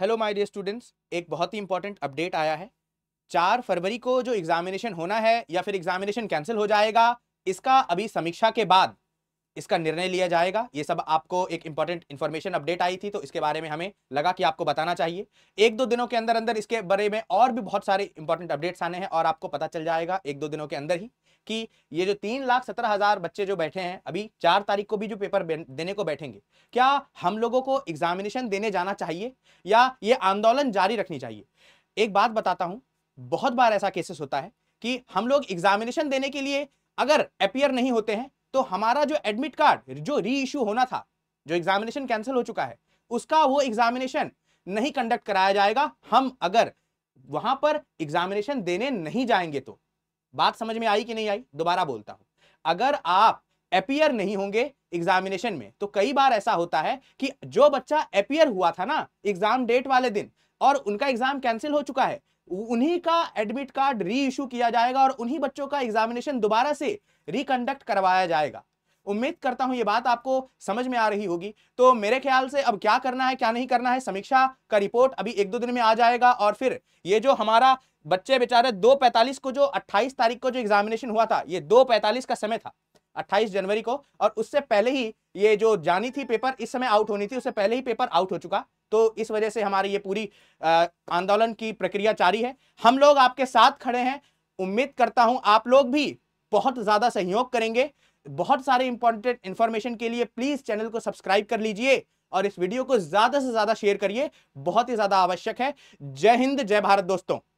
hello my dear students एक बहुत ही important update आया है चार फरवरी को जो एग्जामिनेशन होना है या फिर एग्जामिनेशन कैंसिल हो जाएगा इसका अभी समीक्षा के बाद इसका निर्णय लिया जाएगा ये सब आपको एक इंपॉर्टेंट इन्फॉर्मेशन अपडेट आई थी तो इसके बारे में हमें लगा कि आपको बताना चाहिए एक दो दिनों के अंदर अंदर इसके बारे में और भी बहुत सारे इंपॉर्टेंट अपडेट्स आने हैं और आपको पता चल जाएगा एक दो दिनों के अंदर ही कि ये जो तीन लाख सत्रह हजार बच्चे जो बैठे हैं अभी चार तारीख को भी जो पेपर देने को बैठेंगे क्या हम लोगों को एग्जामिनेशन देने जाना चाहिए या ये आंदोलन जारी रखनी चाहिए एक बात बताता हूं बहुत बार ऐसा केसेस होता है कि हम लोग एग्जामिनेशन देने के लिए अगर अपियर नहीं होते हैं तो हमारा जो एडमिट कार्ड जो री इश्यू होना था जो एग्जामिनेशन कैंसिल हो चुका है उसका वो एग्जामिनेशन नहीं कंडक्ट कराया जाएगा हम अगर वहां पर एग्जामिनेशन देने नहीं जाएंगे तो बात समझ में आई कि नहीं आई दोबारा बोलता हूं अगर आप अपियर नहीं होंगे एग्जामिनेशन में तो कई बार ऐसा होता है कि जो बच्चा अपियर हुआ था ना एग्जाम डेट वाले दिन और उनका एग्जाम कैंसिल हो चुका है उन्हीं का एडमिट कार्ड री इशू किया जाएगा और उन्हीं बच्चों का एग्जामिनेशन दोबारा से रिकंडक्ट करवाया जाएगा उम्मीद करता हूं ये बात आपको समझ में आ रही होगी तो मेरे ख्याल से अब क्या करना है क्या नहीं करना है समीक्षा का रिपोर्ट अभी एक दो दिन में आ जाएगा और फिर ये जो हमारा बच्चे बेचारे दो पैंतालीस को जो अट्ठाईस तारीख को जो एग्जामिनेशन हुआ था ये दो पैंतालीस का समय था 28 जनवरी को और उससे पहले ही ये जो जानी थी पेपर इस समय आउट होनी थी उससे पहले ही पेपर आउट हो चुका तो इस वजह से हमारी ये पूरी आंदोलन की प्रक्रिया जारी है हम लोग आपके साथ खड़े हैं उम्मीद करता हूं आप लोग भी बहुत ज़्यादा सहयोग करेंगे बहुत सारे इंपॉर्टेंट इंफॉर्मेशन के लिए प्लीज़ चैनल को सब्सक्राइब कर लीजिए और इस वीडियो को ज़्यादा से ज़्यादा शेयर करिए बहुत ही ज़्यादा आवश्यक है जय हिंद जय भारत दोस्तों